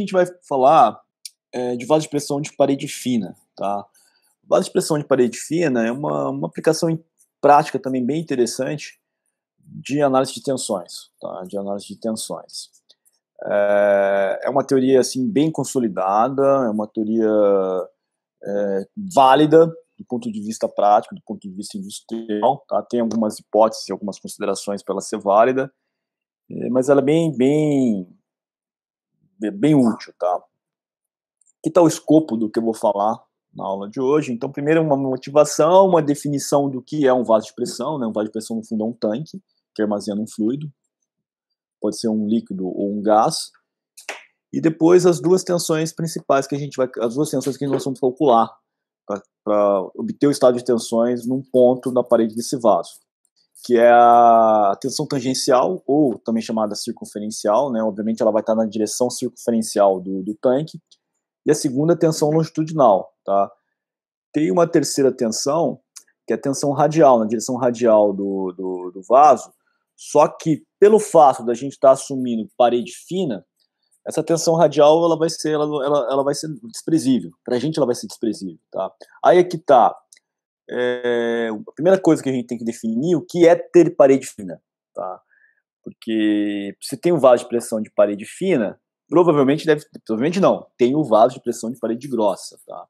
gente vai falar é, de pressão de parede fina, tá? Vaso de parede fina é uma, uma aplicação em prática também bem interessante de análise de tensões, tá? De análise de tensões. É, é uma teoria, assim, bem consolidada, é uma teoria é, válida do ponto de vista prático, do ponto de vista industrial, tá? Tem algumas hipóteses, algumas considerações para ela ser válida, é, mas ela é bem, bem é bem útil, tá? Que tal o escopo do que eu vou falar na aula de hoje? Então, primeiro é uma motivação, uma definição do que é um vaso de pressão, né? Um vaso de pressão no fundo é um tanque que armazena um fluido, pode ser um líquido ou um gás. E depois as duas tensões principais que a gente vai, as duas tensões que nós vamos calcular para obter o estado de tensões num ponto na parede desse vaso que é a tensão tangencial, ou também chamada circunferencial, né? Obviamente ela vai estar na direção circunferencial do, do tanque. E a segunda é a tensão longitudinal, tá? Tem uma terceira tensão, que é a tensão radial, na direção radial do, do, do vaso, só que pelo fato da gente estar assumindo parede fina, essa tensão radial ela vai ser ela, ela, ela vai ser desprezível. Para a gente ela vai ser desprezível, tá? Aí é que tá é, a primeira coisa que a gente tem que definir é o que é ter parede fina, tá? Porque se tem um vaso de pressão de parede fina, provavelmente deve, provavelmente não, tem um vaso de pressão de parede grossa, tá?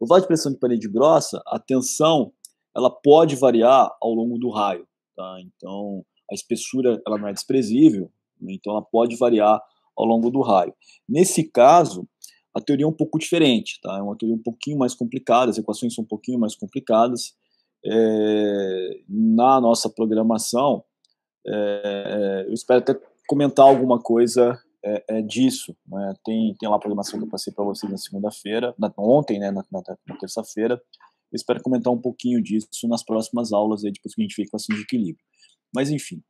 O vaso de pressão de parede grossa, a tensão, ela pode variar ao longo do raio, tá? Então, a espessura, ela não é desprezível, né? então ela pode variar ao longo do raio. Nesse caso, a teoria é um pouco diferente, tá? É uma teoria um pouquinho mais complicada, as equações são um pouquinho mais complicadas. É, na nossa programação, é, é eu espero até comentar alguma coisa é, é disso. Né? Tem, tem lá a programação que eu passei para vocês na segunda-feira, ontem, né, na, na, na terça-feira. Eu espero comentar um pouquinho disso nas próximas aulas, aí, depois que a gente vê equações de equilíbrio. Mas, enfim.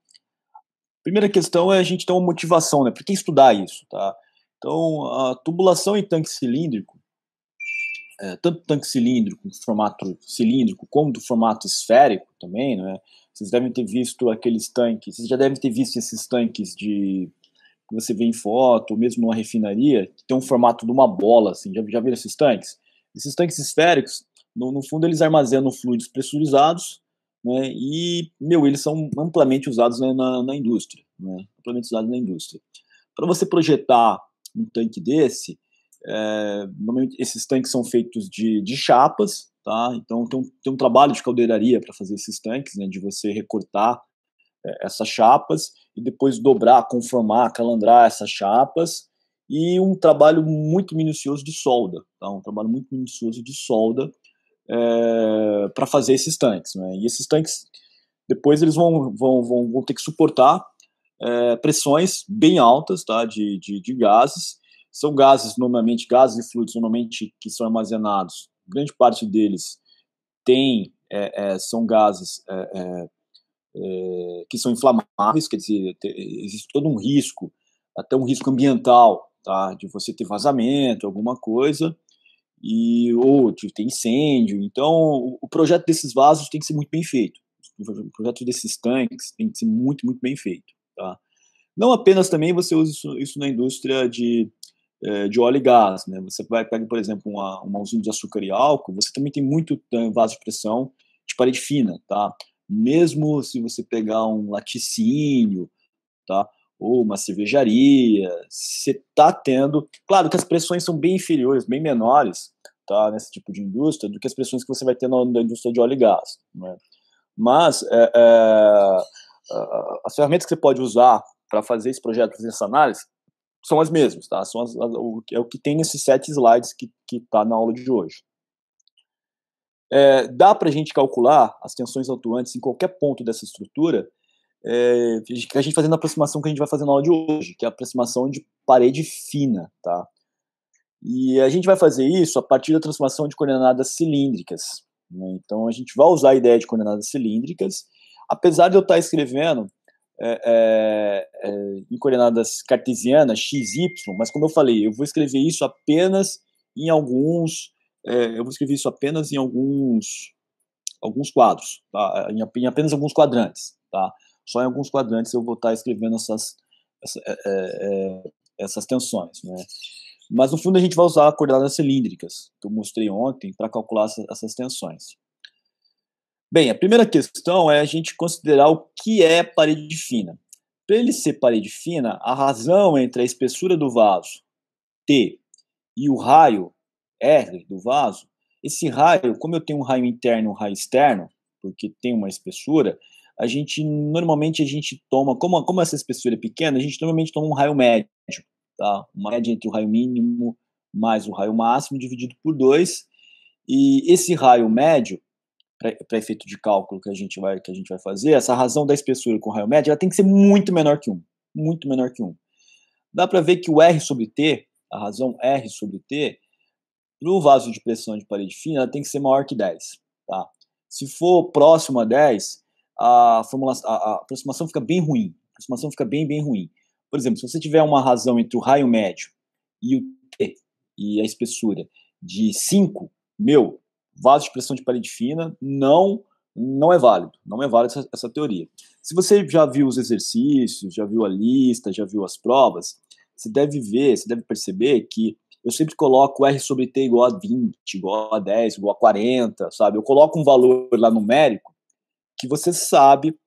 Primeira questão é a gente ter uma motivação, né? Por que estudar isso, tá? Então, a tubulação em tanque cilíndrico, é, tanto tanque cilíndrico, do formato cilíndrico, como do formato esférico também, né? Vocês devem ter visto aqueles tanques, vocês já devem ter visto esses tanques de que você vê em foto, ou mesmo numa refinaria, que tem um formato de uma bola, assim, já, já viram esses tanques? Esses tanques esféricos, no, no fundo, eles armazenam fluidos pressurizados, né, e, meu, eles são amplamente usados né, na, na, indústria, né, amplamente usados na indústria. Para você projetar um tanque desse, é, normalmente esses tanques são feitos de, de chapas, tá? Então tem um, tem um trabalho de caldeiraria para fazer esses tanques, né? De você recortar é, essas chapas e depois dobrar, conformar, calandrar essas chapas e um trabalho muito minucioso de solda, tá? Um trabalho muito minucioso de solda é, para fazer esses tanques, né? E esses tanques depois eles vão, vão, vão, vão ter que suportar é, pressões bem altas tá, de, de, de, gases. São gases, normalmente, gases e fluidos, normalmente, que são armazenados. Grande parte deles tem, é, é, são gases é, é, é, que são inflamáveis, quer dizer, existe todo um risco, até um risco ambiental, tá, de você ter vazamento, alguma coisa, e ou de ter incêndio. Então, o, o projeto desses vasos tem que ser muito bem feito. O projeto desses tanques tem que ser muito, muito bem feito. Tá? Não apenas também você usa isso, isso na indústria de, é, de óleo e gás. Né? Você vai, pegar por exemplo, uma, uma usina de açúcar e álcool, você também tem muito vaso de pressão de parede fina. Tá? Mesmo se você pegar um laticínio, tá? ou uma cervejaria, você está tendo. Claro que as pressões são bem inferiores, bem menores, tá, nesse tipo de indústria, do que as pressões que você vai ter na, na indústria de óleo e gás. Né? Mas é, é as ferramentas que você pode usar para fazer esse projeto, fazer essa análise, são as mesmas, tá? São as, o, é o que tem nesses sete slides que está na aula de hoje. É, dá para a gente calcular as tensões atuantes em qualquer ponto dessa estrutura, é, a gente fazendo a aproximação que a gente vai fazer na aula de hoje, que é a aproximação de parede fina, tá? E a gente vai fazer isso a partir da transformação de coordenadas cilíndricas. Né? Então a gente vai usar a ideia de coordenadas cilíndricas apesar de eu estar escrevendo é, é, é, em coordenadas cartesianas, x, y, mas como eu falei, eu vou escrever isso apenas em alguns, é, eu vou escrever isso apenas em alguns, alguns quadros, tá? em, em apenas alguns quadrantes, tá? Só em alguns quadrantes eu vou estar escrevendo essas, é, essas tensões, né? Mas no fundo a gente vai usar coordenadas cilíndricas, que eu mostrei ontem, para calcular essas tensões. Bem, a primeira questão é a gente considerar o que é parede fina. Para ele ser parede fina, a razão entre a espessura do vaso, T, e o raio, R, do vaso, esse raio, como eu tenho um raio interno e um raio externo, porque tem uma espessura, a gente normalmente a gente toma, como, como essa espessura é pequena, a gente normalmente toma um raio médio, tá? Uma média entre o raio mínimo mais o raio máximo dividido por 2. E esse raio médio, para efeito de cálculo que a gente vai que a gente vai fazer, essa razão da espessura com raio médio, ela tem que ser muito menor que 1, muito menor que 1. Dá para ver que o R sobre T, a razão R sobre T, para o vaso de pressão de parede fina, ela tem que ser maior que 10. Tá? Se for próximo a 10, a, formula, a, a aproximação fica bem ruim. A aproximação fica bem, bem ruim. Por exemplo, se você tiver uma razão entre o raio médio e o T, e a espessura de 5, meu, vaso de de parede fina, não não é válido, não é válida essa, essa, teoria. Se você já viu os exercícios, já viu a lista, já viu as provas, você deve ver, você deve perceber que eu sempre coloco R sobre T igual a 20, igual a 10, igual a 40, sabe? Eu coloco um valor lá numérico que você sabe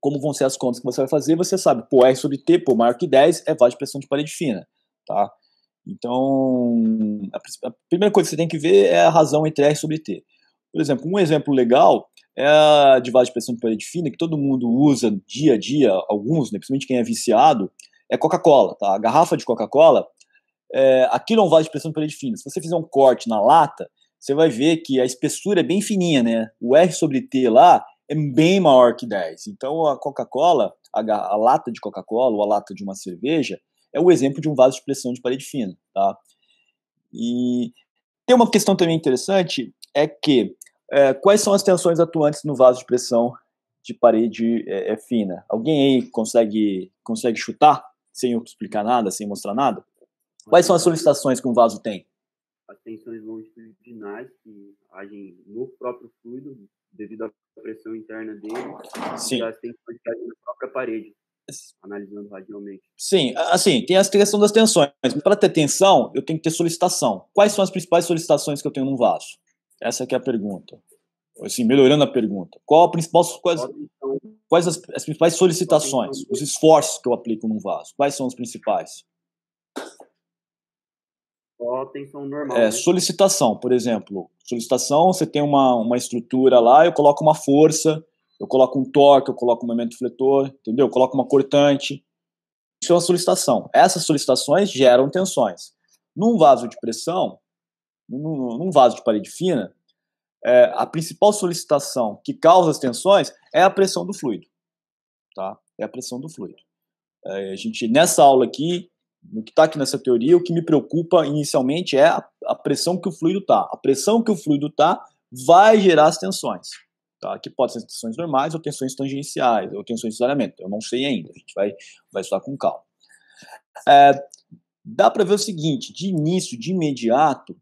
como vão ser as contas que você vai fazer, você sabe, pô, R sobre T, pô, maior que 10 é vaso de pressão de parede fina, tá? Então, a, primeira coisa que você tem que ver é a razão entre R sobre T. Por exemplo, um exemplo legal é a de expressão de parede fina, que todo mundo usa dia a dia, alguns, né, principalmente quem é viciado, é Coca-Cola. Tá? A garrafa de Coca-Cola, é, aquilo é um vaso de pressão de parede fina. Se você fizer um corte na lata, você vai ver que a espessura é bem fininha, né? O R sobre T lá é bem maior que 10. Então, a Coca-Cola, a, a lata de Coca-Cola ou a lata de uma cerveja, é o exemplo de um vaso de pressão de parede fina, tá? E tem uma questão também interessante, é que é, quais são as tensões atuantes no vaso de pressão de parede é, é, fina? Alguém aí consegue, consegue chutar sem eu explicar nada, sem mostrar nada? Quais são as solicitações que um vaso tem? As tensões longitudinais que agem no próprio fluido devido à pressão interna dele Sim. e as tensões que agem na própria parede analisando radialmente? Sim, assim, tem a questão das tensões. Para ter tensão, eu tenho que ter solicitação. Quais são as principais solicitações que eu tenho num vaso? Essa é a pergunta. Assim, melhorando a pergunta. Qual a principal, quais, então, quais as, as principais solicitações? Então os esforços que eu aplico num vaso. Quais são os principais? tensão normal. É, né? solicitação, por exemplo. Solicitação, você tem uma, uma estrutura lá, eu coloco uma força eu coloco um torque, eu coloco um momento fletor, entendeu? Eu coloco uma cortante. Isso é uma solicitação. Essas solicitações geram tensões. Num vaso de pressão, num, vaso de parede fina, é, a principal solicitação que causa as tensões é a pressão do fluido. Tá? É a pressão do fluido. É, a gente, nessa aula aqui, no que está aqui nessa teoria, o que me preocupa inicialmente é a, a pressão que o fluido está. A pressão que o fluido está vai gerar as tensões tá? que pode ser tensões normais ou tensões tangenciais, ou tensões de cisalhamento, Eu não sei ainda, a gente vai, vai estudar com calma. É, dá para ver o seguinte, de início, de imediato,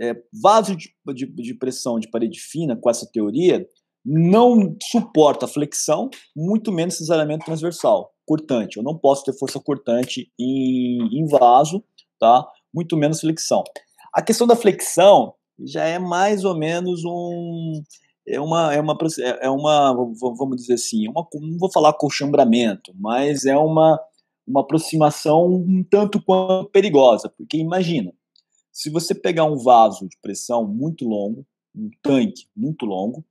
é, vaso de, de, de pressão de parede fina, com essa teoria, não suporta flexão, muito menos cisalhamento transversal, cortante. Eu não posso ter força cortante em, em vaso, tá? muito menos flexão. A questão da flexão já é mais ou menos um é uma, é uma, é, é uma vamos dizer assim, é uma, não vou falar cochambramento, mas é uma, uma aproximação um tanto quanto perigosa, porque imagina, se você pegar um vaso de pressão muito longo, um tanque muito longo,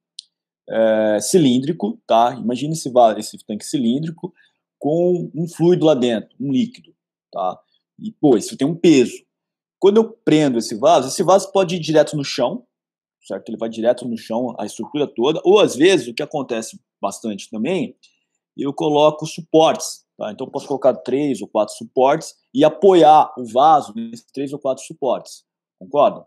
é, cilíndrico, tá? Imagina esse, vaso, esse tanque cilíndrico com um fluido lá dentro, um líquido, tá? E, pô, isso tem um peso. Quando eu prendo esse vaso, esse vaso pode ir direto no chão, certo? Ele vai direto no chão, a estrutura toda. Ou às vezes, o que acontece bastante também, eu coloco suportes. Tá? Então, posso colocar três ou quatro suportes e apoiar o vaso nesses três ou quatro suportes. Concordam?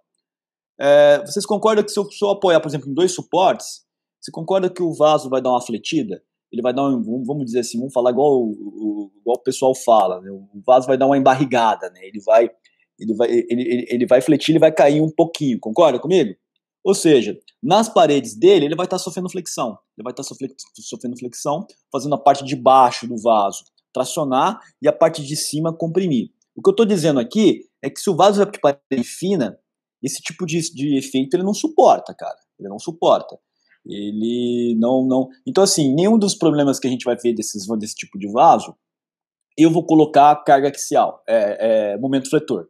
É, vocês concordam que se eu só apoiar, por exemplo, em dois suportes, você concorda que o vaso vai dar uma fletida? Ele vai dar um, vamos dizer assim, vamos falar igual o, igual o pessoal fala, né? o vaso vai dar uma embarrigada, né? Ele vai, ele vai, ele, ele, ele vai fletir, ele vai cair um pouquinho. Concorda comigo? Ou seja, nas paredes dele, ele vai estar tá sofrendo flexão. Ele vai estar tá sofrendo flexão, fazendo a parte de baixo do vaso tracionar e a parte de cima comprimir. O que eu estou dizendo aqui é que se o vaso é de parede fina, esse tipo de, de efeito ele não suporta, cara. Ele não suporta. Ele não, não. Então, assim, nenhum dos problemas que a gente vai ver desses, desse tipo de vaso, eu vou colocar carga axial, é, é, momento fletor.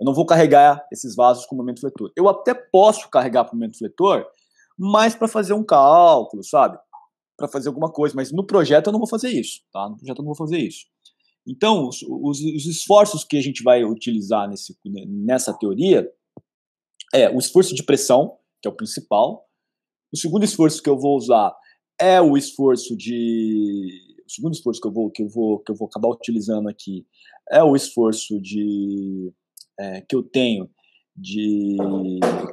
Eu não vou carregar esses vasos com momento fletor. Eu até posso carregar com momento fletor, mas para fazer um cálculo, sabe? Para fazer alguma coisa, mas no projeto eu não vou fazer isso, tá? No projeto eu não vou fazer isso. Então, os, os, os esforços que a gente vai utilizar nesse, né, nessa teoria é o esforço de pressão, que é o principal. O segundo esforço que eu vou usar é o esforço de o segundo esforço que eu vou que eu vou que eu vou acabar utilizando aqui é o esforço de é, que eu tenho de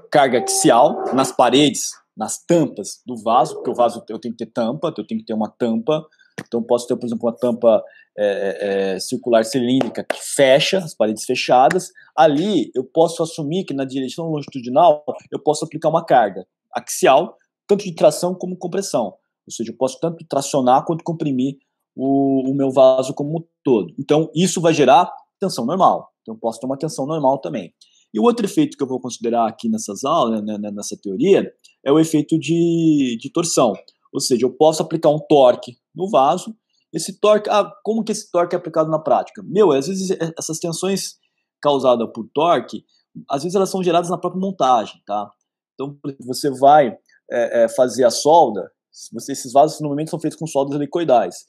carga axial nas paredes, nas tampas do vaso, porque o vaso eu tenho que ter tampa, eu tenho que ter uma tampa. Então posso ter, por exemplo, uma tampa é, é, circular cilíndrica que fecha, as paredes fechadas. Ali eu posso assumir que na direção longitudinal eu posso aplicar uma carga axial, tanto de tração como compressão. Ou seja, eu posso tanto tracionar quanto comprimir o, o meu vaso como um todo. Então isso vai gerar tensão normal. Então, eu posso ter uma tensão normal também. E o outro efeito que eu vou considerar aqui nessas aulas, né, né, nessa teoria, é o efeito de, de torção. Ou seja, eu posso aplicar um torque no vaso. Esse torque, ah, como que esse torque é aplicado na prática? Meu, às vezes é, essas tensões causadas por torque, às vezes elas são geradas na própria montagem, tá? Então, você vai é, é, fazer a solda, você, esses vasos normalmente são feitos com soldas helicoidais.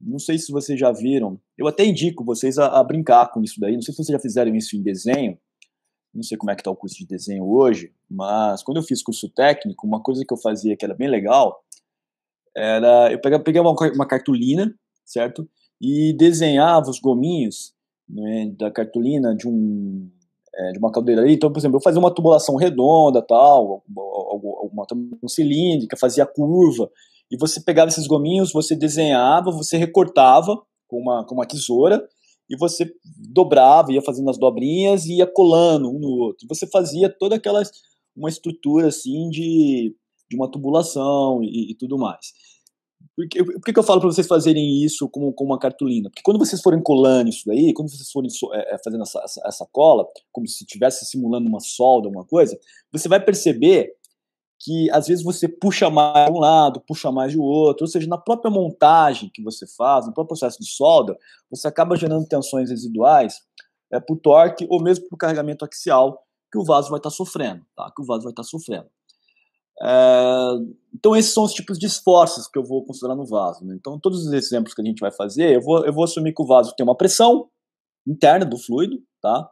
Não sei se vocês já viram. Eu até indico vocês a, a, brincar com isso daí. Não sei se vocês já fizeram isso em desenho. Não sei como é que está o curso de desenho hoje, mas quando eu fiz curso técnico, uma coisa que eu fazia que era bem legal era eu pegava, pegava uma, uma cartolina, certo? E desenhava os gominhos né, da cartolina de um é, de uma caldeira ali. Então, por exemplo, eu fazia uma tubulação redonda, tal, uma alguma cilíndrica, fazia curva. E você pegava esses gominhos, você desenhava, você recortava com uma, com uma tesoura e você dobrava, ia fazendo as dobrinhas e ia colando um no outro. Você fazia toda aquela uma estrutura assim de, de uma tubulação e, e tudo mais. Por que, por que eu falo para vocês fazerem isso com, com uma cartolina? Porque quando vocês forem colando isso daí, quando vocês forem so, é, é fazendo essa, essa, essa cola, como se estivesse simulando uma solda, uma coisa, você vai perceber que às vezes você puxa mais de um lado, puxa mais do outro, ou seja, na própria montagem que você faz, no próprio processo de solda, você acaba gerando tensões residuais é, para o torque ou mesmo para o carregamento axial que o vaso vai estar tá sofrendo, tá? Que o vaso vai estar tá sofrendo. É, então esses são os tipos de esforços que eu vou considerar no vaso. Né? Então todos os exemplos que a gente vai fazer, eu vou, eu vou assumir que o vaso tem uma pressão interna do fluido, tá?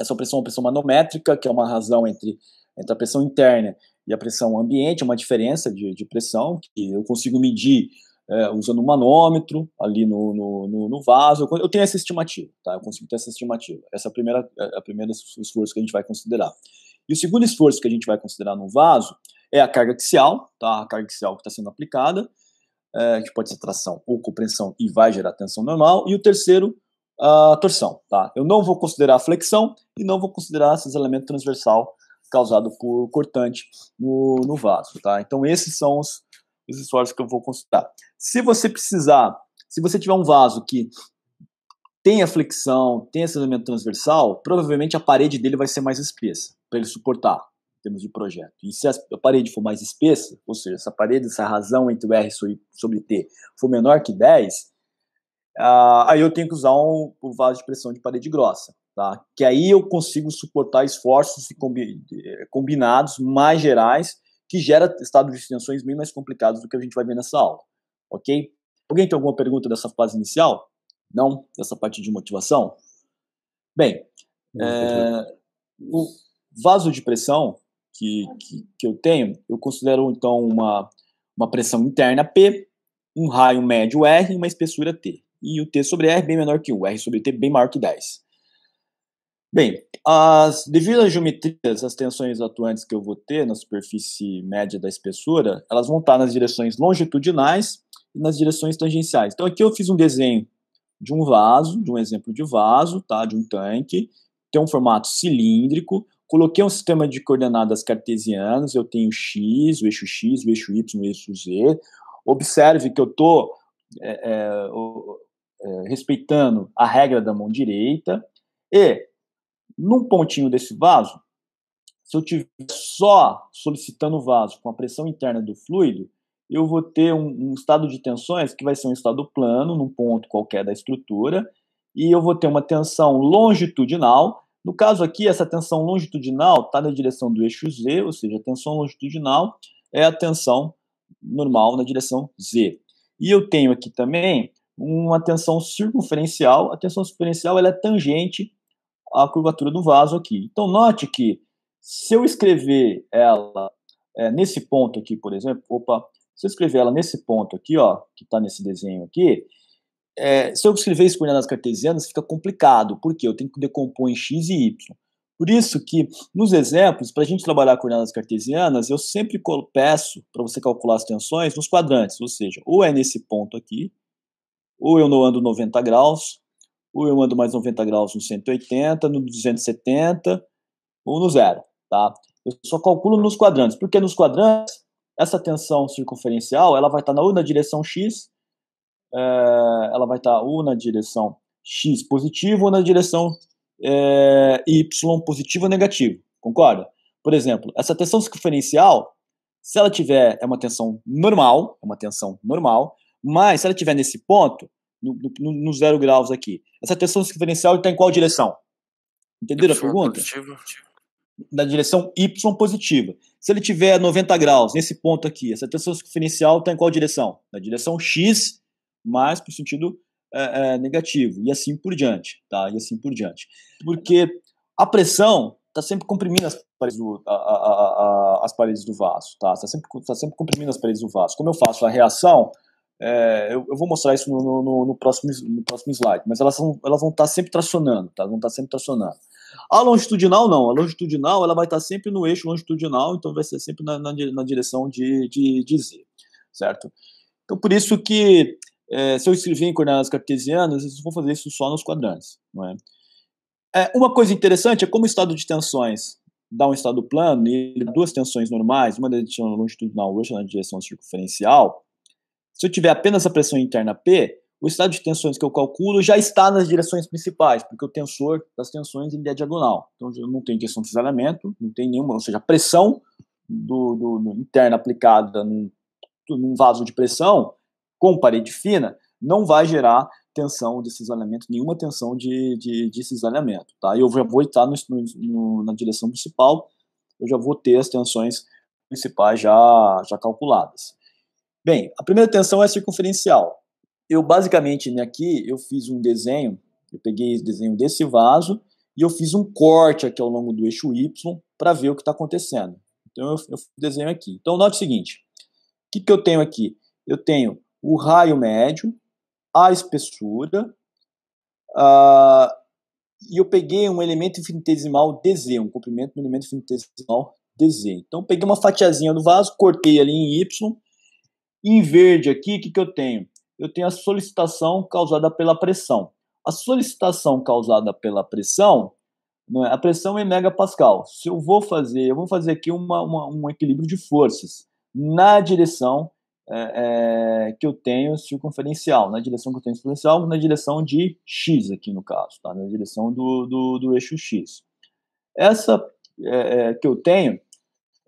Essa pressão é uma pressão manométrica, que é uma razão entre, entre a pressão interna e a pressão ambiente, uma diferença de, de pressão que eu consigo medir é, usando um manômetro ali no, no, no, vaso. Eu tenho essa estimativa, tá? Eu consigo ter essa estimativa. Essa é a primeira, é, é a primeira esforço que a gente vai considerar. E o segundo esforço que a gente vai considerar no vaso é a carga axial, tá? A carga axial que está sendo aplicada, é, que pode ser tração ou compressão e vai gerar tensão normal. E o terceiro, a torção, tá? Eu não vou considerar a flexão e não vou considerar esse elemento transversal causado por cortante no, no vaso, tá? Então esses são os, os esforços que eu vou consultar. Se você precisar, se você tiver um vaso que tem a flexão, tem esse elemento transversal, provavelmente a parede dele vai ser mais espessa para ele suportar em termos de projeto. E se a parede for mais espessa, ou seja, essa parede, essa razão entre o R sobre T for menor que 10, ah, aí eu tenho que usar um, um vaso de pressão de parede grossa. Tá? Que aí eu consigo suportar esforços eh, combinados mais gerais que gera estados de tensões bem mais complicados do que a gente vai ver nessa aula, ok? Alguém tem alguma pergunta dessa fase inicial? Não? Dessa parte de motivação? Bem, é, o vaso de pressão que, que, que, eu tenho, eu considero então uma, uma pressão interna P, um raio médio R e uma espessura T. E o T sobre R é bem menor que 1, o R sobre T bem maior que 10. Bem, as, devido às geometrias, as tensões atuantes que eu vou ter na superfície média da espessura, elas vão estar nas direções longitudinais e nas direções tangenciais. Então aqui eu fiz um desenho de um vaso, de um exemplo de vaso, tá, de um tanque, tem um formato cilíndrico, coloquei um sistema de coordenadas cartesianas, eu tenho x, o eixo x, o eixo y, o eixo z. Observe que eu estou é, é, é, respeitando a regra da mão direita e num pontinho desse vaso, se eu tiver só solicitando o vaso com a pressão interna do fluido, eu vou ter um, um, estado de tensões que vai ser um estado plano, num ponto qualquer da estrutura, e eu vou ter uma tensão longitudinal. No caso aqui, essa tensão longitudinal está na direção do eixo Z, ou seja, a tensão longitudinal é a tensão normal na direção Z. E eu tenho aqui também uma tensão circunferencial. A tensão circunferencial ela é tangente a curvatura do vaso aqui. Então, note que se eu escrever ela é, nesse ponto aqui, por exemplo, opa, se eu escrever ela nesse ponto aqui, ó, que está nesse desenho aqui, é, se eu escrever isso coordenadas cartesianas, fica complicado, porque eu tenho que decompor em x e y. Por isso que, nos exemplos, para a gente trabalhar coordenadas cartesianas, eu sempre peço para você calcular as tensões nos quadrantes, ou seja, ou é nesse ponto aqui, ou eu não ando 90 graus, ou eu ando mais 90 graus no 180, no 270 ou no zero, tá? Eu só calculo nos quadrantes, porque nos quadrantes essa tensão circunferencial ela vai estar tá ou na direção x, é, ela vai estar tá ou na direção x positivo ou na direção é, y positivo ou negativo, concorda? Por exemplo, essa tensão circunferencial, se ela tiver é uma tensão normal, é uma tensão normal, mas se ela tiver nesse ponto, no, no, no zero graus aqui. Essa tensão diferencial está em qual direção? Entenderam y a pergunta? Positivo. Na direção Y positiva. Se ele tiver 90 graus, nesse ponto aqui, essa tensão diferencial está em qual direção? Na direção X, mais para o sentido é, é, negativo, e assim por diante. Tá? E assim por diante. Porque a pressão está sempre comprimindo as paredes do, a, a, a, as paredes do vaso. Está tá sempre, tá sempre comprimindo as paredes do vaso. Como eu faço a reação, é, eu, eu, vou mostrar isso no, no, no, próximo, no próximo slide, mas elas, são, elas vão estar tá sempre tracionando, tá? Vão estar tá sempre tracionando. A longitudinal não, a longitudinal ela vai estar tá sempre no eixo longitudinal, então vai ser sempre na, na, na direção de, de, de, Z, certo? Então por isso que é, se eu escrever em coordenadas cartesianas, eu vou fazer isso só nos quadrantes, não é? é uma coisa interessante é como o estado de tensões dá um estado plano e duas tensões normais, uma na direção longitudinal e outra na direção circunferencial, se eu tiver apenas a pressão interna P, o estado de tensões que eu calculo já está nas direções principais, porque o tensor das tensões ele é diagonal. Então não tem questão de cisalhamento, não tem nenhuma, ou seja, a pressão do, do, do interna aplicada num, num, vaso de pressão com parede fina não vai gerar tensão de cisalhamento, nenhuma tensão de, de, de cisalhamento. Tá? Eu já vou estar no, no, na direção principal, eu já vou ter as tensões principais já, já calculadas. Bem, a primeira tensão é circunferencial. Eu basicamente né, aqui eu fiz um desenho, eu peguei o desenho desse vaso e eu fiz um corte aqui ao longo do eixo y para ver o que está acontecendo. Então eu, eu, desenho aqui. Então note o seguinte: o que, que eu tenho aqui? Eu tenho o raio médio, a espessura, uh, e eu peguei um elemento infinitesimal dz, um comprimento do elemento infinitesimal dz. Então peguei uma fatiazinha do vaso, cortei ali em y em verde aqui, o que, que eu tenho? Eu tenho a solicitação causada pela pressão. A solicitação causada pela pressão, é? a pressão é em megapascal. Se eu vou fazer, eu vou fazer aqui uma, uma, um equilíbrio de forças na direção é, é, que eu tenho circunferencial, na direção que eu tenho circunferencial, na direção de x aqui no caso, tá? na direção do, do, do eixo x. Essa é, é que eu tenho,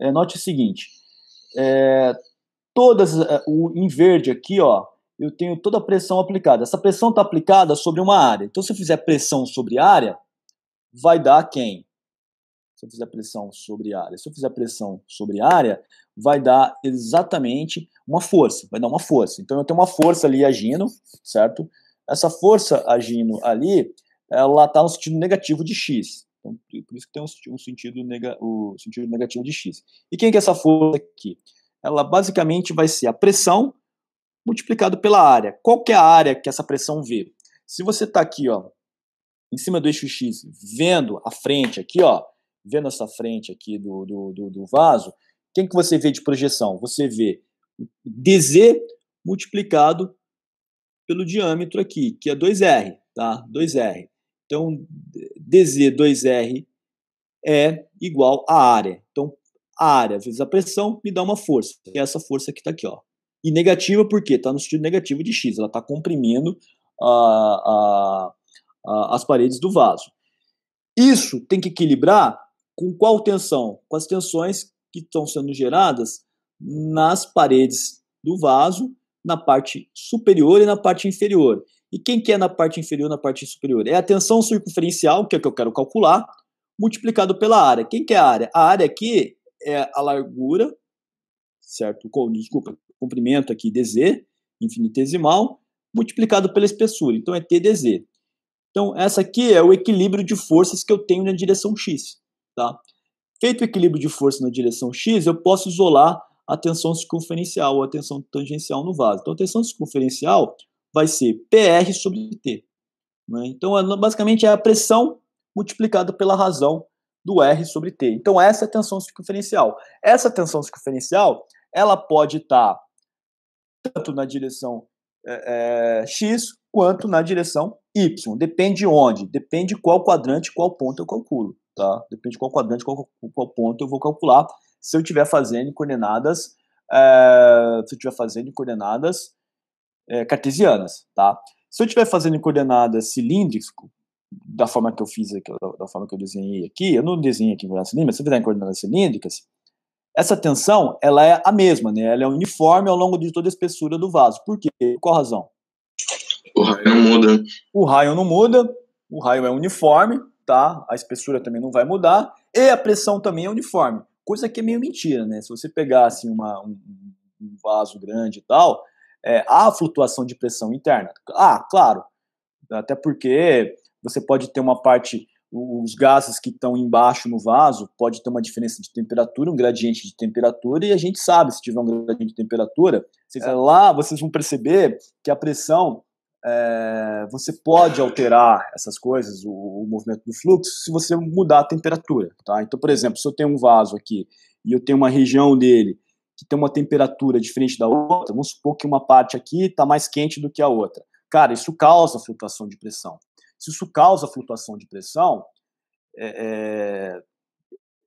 é, note o seguinte, é, todas, eh, o, em verde aqui, ó, eu tenho toda a pressão aplicada. Essa pressão está aplicada sobre uma área. Então, se eu fizer pressão sobre área, vai dar quem? Se eu fizer pressão sobre área, se eu fizer pressão sobre área, vai dar exatamente uma força, vai dar uma força. Então, eu tenho uma força ali agindo, certo? Essa força agindo ali, ela está no sentido negativo de x. Então, por isso que tem um, sentido, nega, o sentido negativo de x. E quem que é essa força aqui? ela basicamente vai ser a pressão multiplicado pela área. Qual que é a área que essa pressão vê? Se você está aqui, ó, em cima do eixo X, vendo a frente aqui, ó, vendo essa frente aqui do, do, do, do vaso, quem que você vê de projeção? Você vê DZ multiplicado pelo diâmetro aqui, que é 2R, tá? 2R. Então, DZ, 2R é igual à área. Então, área vezes a pressão me dá uma força, E é essa força que está aqui. Ó. E negativa por quê? Está no sentido negativo de x, ela está comprimindo a, a, a, as paredes do vaso. Isso tem que equilibrar com qual tensão? Com as tensões que estão sendo geradas nas paredes do vaso, na parte superior e na parte inferior. E quem que é na parte inferior e na parte superior? É a tensão circunferencial, que é o que eu quero calcular, multiplicado pela área. Quem que é a área? A área aqui é a largura, certo? Desculpa, comprimento aqui dz, infinitesimal, multiplicado pela espessura, então é tdz. Então, essa aqui é o equilíbrio de forças que eu tenho na direção x, tá? Feito o equilíbrio de força na direção x, eu posso isolar a tensão circunferencial ou a tensão tangencial no vaso. Então, a tensão circunferencial vai ser PR sobre T. Né? Então, basicamente, é a pressão multiplicada pela razão do R sobre T. Então essa é a tensão circunferencial. Essa tensão circunferencial ela pode estar tá tanto na direção é, é, x quanto na direção y. Depende onde, depende qual quadrante, qual ponto eu calculo. Tá? Depende qual quadrante, qual, qual ponto eu vou calcular se eu estiver fazendo coordenadas, é, se eu estiver fazendo coordenadas é, cartesianas, tá? Se eu estiver fazendo coordenadas cilíndrico, da forma que eu fiz da, forma que eu desenhei aqui, eu não desenhei aqui em coordenadas cilíndricas, se eu fizer em coordenadas cilíndricas, essa tensão, ela é a mesma, né? Ela é uniforme ao longo de toda a espessura do vaso. Por quê? Qual a razão? O raio não muda. O raio não muda, o raio é uniforme, tá? A espessura também não vai mudar e a pressão também é uniforme. Coisa que é meio mentira, né? Se você pegasse assim, uma, um, um vaso grande e tal, é, há flutuação de pressão interna. Ah, claro. Até porque você pode ter uma parte, os gases que estão embaixo no vaso, pode ter uma diferença de temperatura, um gradiente de temperatura, e a gente sabe, se tiver um gradiente de temperatura, vocês, é. lá vocês vão perceber que a pressão, é, você pode alterar essas coisas, o, o, movimento do fluxo, se você mudar a temperatura, tá? Então, por exemplo, se eu tenho um vaso aqui, e eu tenho uma região dele que tem uma temperatura diferente da outra, vamos supor que uma parte aqui está mais quente do que a outra. Cara, isso causa flutuação de pressão. Se isso causa flutuação de pressão, é, é,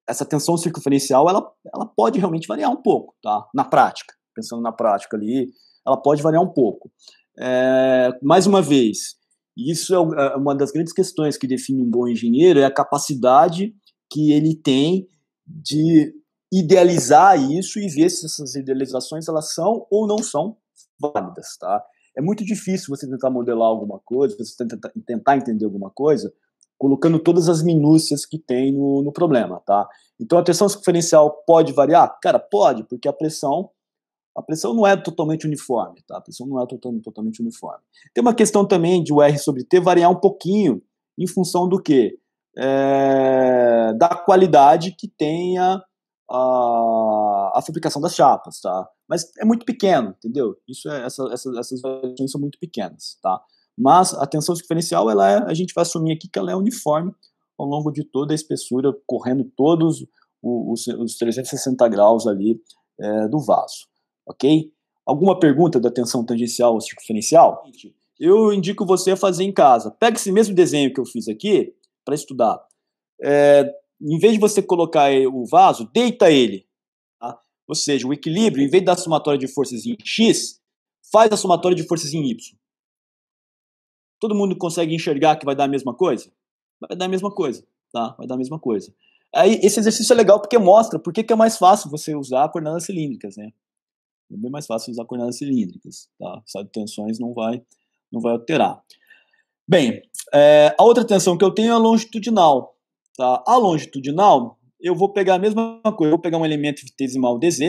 essa tensão circunferencial ela, ela pode realmente variar um pouco, tá? Na prática, pensando na prática ali, ela pode variar um pouco. É, mais uma vez, isso é, é uma das grandes questões que define um bom engenheiro é a capacidade que ele tem de idealizar isso e ver se essas idealizações elas são ou não são válidas, tá? é muito difícil você tentar modelar alguma coisa, você tentar, tentar entender alguma coisa, colocando todas as minúcias que tem no, no problema, tá? Então a tensão circunferencial pode variar? Cara, pode, porque a pressão a pressão não é totalmente uniforme, tá? A pressão não é totalmente, totalmente uniforme. Tem uma questão também de o R sobre T variar um pouquinho em função do quê? É, da qualidade que tenha a, a fabricação das chapas, tá? Mas é muito pequeno, entendeu? Isso é, essa, essa, essas variações são muito pequenas, tá? Mas a tensão diferencial, ela é, a gente vai assumir aqui que ela é uniforme ao longo de toda a espessura, correndo todos os, os 360 graus ali é, do vaso, ok? Alguma pergunta da tensão tangencial ou circunferencial? Eu indico você a fazer em casa. Pega esse mesmo desenho que eu fiz aqui para estudar. É, em vez de você colocar o vaso, deita ele ou seja, o equilíbrio, em vez da somatória de forças em X, faz a somatória de forças em Y. Todo mundo consegue enxergar que vai dar a mesma coisa? Vai dar a mesma coisa, tá? Vai dar a mesma coisa. Aí, esse exercício é legal porque mostra por que é mais fácil você usar coordenadas cilíndricas, né? É bem mais fácil usar coordenadas cilíndricas, tá? O de tensões não vai, não vai alterar. Bem, é, a outra tensão que eu tenho é a longitudinal. Tá? A longitudinal, eu vou pegar a mesma coisa, eu vou pegar um elemento infinitesimal DZ,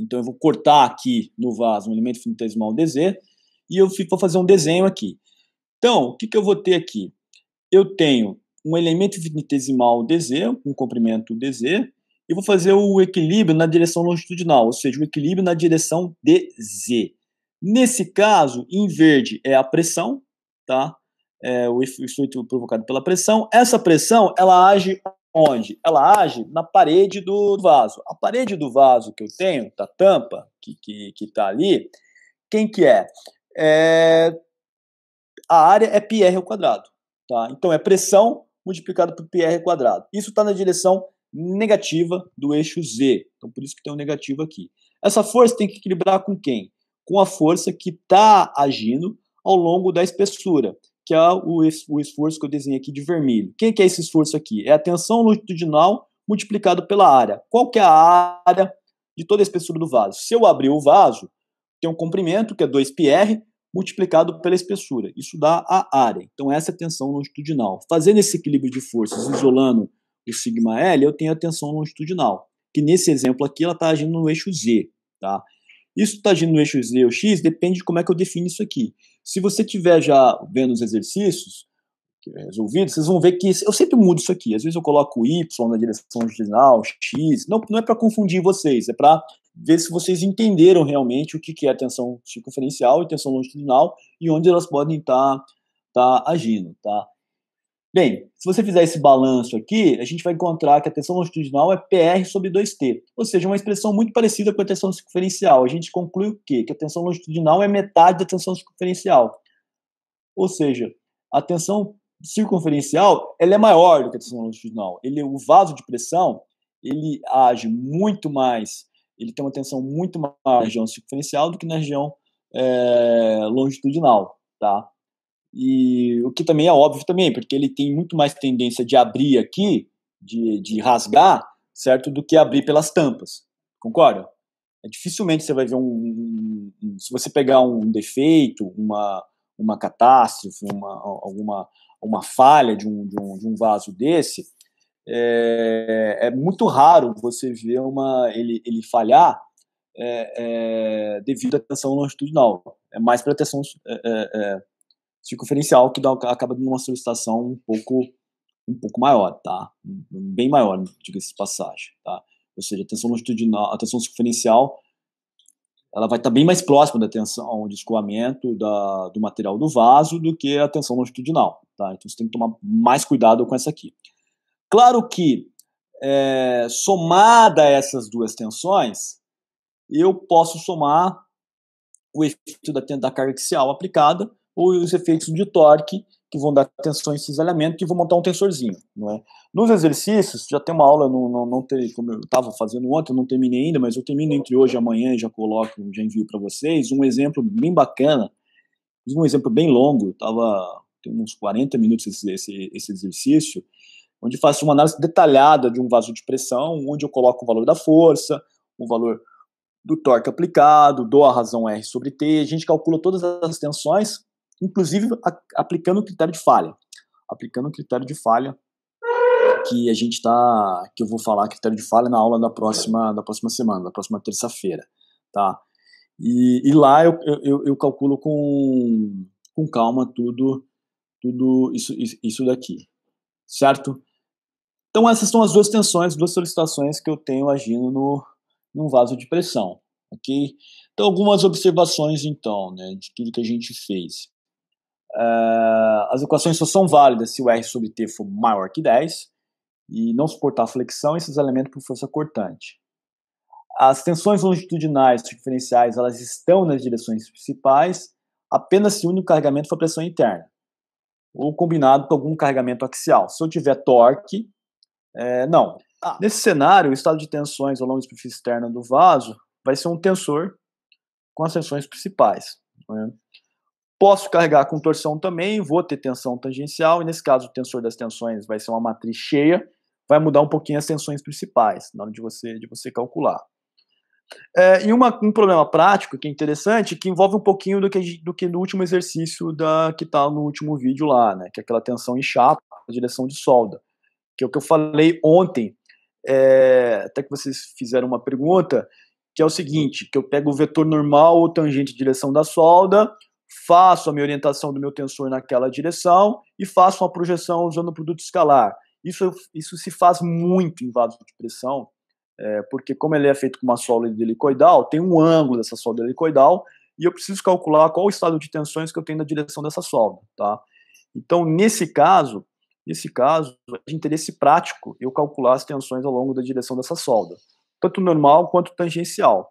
então eu vou cortar aqui no vaso um elemento infinitesimal DZ, e eu vou fazer um desenho aqui. Então, o que, que eu vou ter aqui? Eu tenho um elemento infinitesimal DZ, um comprimento DZ, e vou fazer o equilíbrio na direção longitudinal, ou seja, o equilíbrio na direção DZ. Nesse caso, em verde é a pressão, tá? É o efeito provocado pela pressão. Essa pressão, ela age onde? Ela age na parede do vaso. A parede do vaso que eu tenho, da tampa que está que, que tá ali, quem que é? é? A área é πr ao quadrado. Tá? Então é pressão multiplicado por πr ao quadrado. Isso está na direção negativa do eixo z. Então por isso que tem um negativo aqui. Essa força tem que equilibrar com quem? Com a força que está agindo ao longo da espessura que é o, o esforço que eu desenhei aqui de vermelho. Quem que, que é esse esforço aqui? É a tensão longitudinal multiplicado pela área. Qual que é a área de toda a espessura do vaso? Se eu abrir o vaso, tem um comprimento, que é 2πr, multiplicado pela espessura. Isso dá a área. Então, essa é a tensão longitudinal. Fazendo esse equilíbrio de forças, isolando o sigma L, eu tenho a tensão longitudinal, que nesse exemplo aqui ela está agindo no eixo Z. Tá? Isso está agindo no eixo Z ou X depende de como é que eu defino isso aqui. Se você tiver já vendo os exercícios é resolvidos, vocês vão ver que eu sempre mudo isso aqui. Às vezes eu coloco Y na direção original, X. Não, não é para confundir vocês, é para ver se vocês entenderam realmente o que é a tensão circunferencial e tensão longitudinal e onde elas podem estar tá, tá agindo, tá? Bem, se você fizer esse balanço aqui, a gente vai encontrar que a tensão longitudinal é PR sobre 2T, ou seja, uma expressão muito parecida com a tensão circunferencial. A gente conclui o quê? Que a tensão longitudinal é metade da tensão circunferencial. Ou seja, a tensão circunferencial ela é maior do que a tensão longitudinal. Ele, o vaso de pressão ele age muito mais, ele tem uma tensão muito maior na região circunferencial do que na região é, longitudinal. Tá? E o que também é óbvio também, porque ele tem muito mais tendência de abrir aqui, de, de rasgar, certo? Do que abrir pelas tampas. Concorda? É, dificilmente você vai ver um, um, um, Se você pegar um defeito, uma, uma catástrofe, uma, alguma uma falha de um, de um, de um vaso desse, é, é, muito raro você ver uma, ele, ele falhar é, é, devido à tensão longitudinal. É mais para tensão é, é, é, circunferencial que dá, acaba dando uma solicitação um pouco um pouco maior, tá? Bem maior, diga-se de passagem, tá? Ou seja, a tensão longitudinal, a tensão circunferencial, ela vai estar tá bem mais próxima da tensão de escoamento da, do material do vaso do que a tensão longitudinal, tá? Então você tem que tomar mais cuidado com essa aqui. Claro que, é, somada a essas duas tensões, eu posso somar o efeito da, da carga axial aplicada, os efeitos de torque, que vão dar tensão em cisalhamento, e vou montar um tensorzinho. Não é? Nos exercícios, já tem uma aula, não, não, não tem, como eu estava fazendo ontem, não terminei ainda, mas eu termino entre hoje e amanhã, já coloco, já envio para vocês, um exemplo bem bacana, um exemplo bem longo, tava tem uns 40 minutos esse, esse, esse exercício, onde faço uma análise detalhada de um vaso de pressão, onde eu coloco o valor da força, o valor do torque aplicado, dou a razão R sobre T, a gente calcula todas as tensões inclusive a, aplicando o critério de falha. Aplicando o critério de falha que a gente tá que eu vou falar critério de falha na aula da próxima, da próxima semana, da próxima terça-feira, tá? E, e lá eu, eu, eu, calculo com, com calma tudo, tudo isso, isso daqui, certo? Então essas são as duas tensões, duas solicitações que eu tenho agindo no, num vaso de pressão, ok? Então algumas observações então, né, de tudo que a gente fez. Uh, as equações só são válidas se o R sobre T for maior que 10 e não suportar flexão e esses elementos por força cortante. As tensões longitudinais diferenciais elas estão nas direções principais apenas se o único carregamento for pressão interna ou combinado com algum carregamento axial. Se eu tiver torque, é, não. Ah, nesse cenário, o estado de tensões ao longo da superfície externa do vaso vai ser um tensor com as tensões principais. Né? Posso carregar com torção também, vou ter tensão tangencial, e nesse caso o tensor das tensões vai ser uma matriz cheia, vai mudar um pouquinho as tensões principais na hora de você, de você calcular. É, e uma, um problema prático que é interessante, que envolve um pouquinho do que, do que no último exercício da, que está no último vídeo lá, né, que é aquela tensão em chapa, direção de solda, que é o que eu falei ontem, é, até que vocês fizeram uma pergunta, que é o seguinte, que eu pego o vetor normal ou tangente de direção da solda, faço a minha orientação do meu tensor naquela direção e faço uma projeção usando o produto escalar. Isso, isso se faz muito em vasos de pressão, é, porque como ele é feito com uma solda helicoidal, tem um ângulo dessa solda helicoidal e eu preciso calcular qual o estado de tensões que eu tenho na direção dessa solda, tá? Então, nesse caso, nesse caso, é de interesse prático eu calcular as tensões ao longo da direção dessa solda, tanto normal quanto tangencial.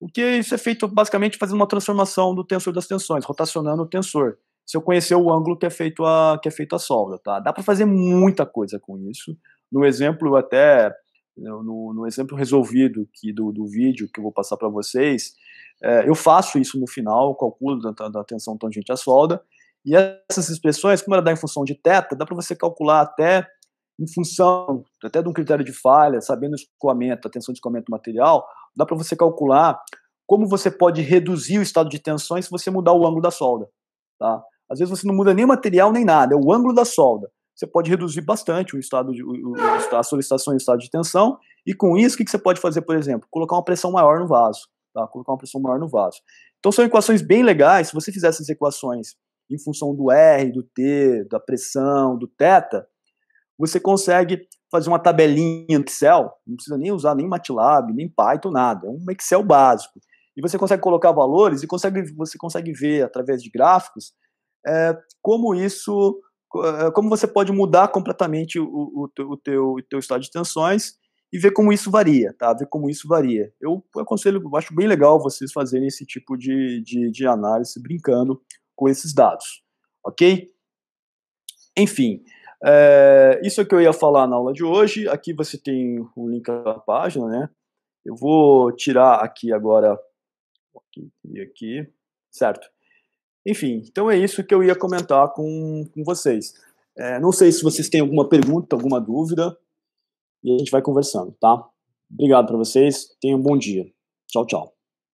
O que isso é feito basicamente fazendo uma transformação do tensor das tensões, rotacionando o tensor. Se eu conhecer o ângulo que é feito a, que é feito a solda, tá? Dá para fazer muita coisa com isso. No exemplo até no, no exemplo resolvido que do, do vídeo que eu vou passar para vocês, é, eu faço isso no final, calculo da, da tensão tangente à solda. E essas expressões, como ela dá em função de teta, dá para você calcular até em função até de um critério de falha, sabendo o escoamento, a tensão de escoamento material, dá para você calcular como você pode reduzir o estado de tensões se você mudar o ângulo da solda. Tá? Às vezes você não muda nem material nem nada, é o ângulo da solda. Você pode reduzir bastante o estado de, o, a solicitação e o estado de tensão, e com isso, o que você pode fazer, por exemplo? Colocar uma pressão maior no vaso. Tá? Colocar uma pressão maior no vaso. Então são equações bem legais. Se você fizer essas equações em função do R, do T, da pressão, do θ, você consegue fazer uma tabelinha em Excel, não precisa nem usar nem MATLAB, nem Python, nada, é um Excel básico. E você consegue colocar valores e consegue, você consegue ver através de gráficos é, como isso, é, como você pode mudar completamente o, o, o, teu, o teu estado de tensões e ver como isso varia, tá? Ver como isso varia. Eu, eu aconselho, eu acho bem legal vocês fazerem esse tipo de, de, de análise brincando com esses dados, ok? Enfim, é, isso é que eu ia falar na aula de hoje. Aqui você tem o um link da página, né? Eu vou tirar aqui agora aqui e aqui, certo? Enfim, então é isso que eu ia comentar com, com vocês. É, não sei se vocês têm alguma pergunta, alguma dúvida, e a gente vai conversando, tá? Obrigado para vocês, tenham um bom dia. Tchau, tchau.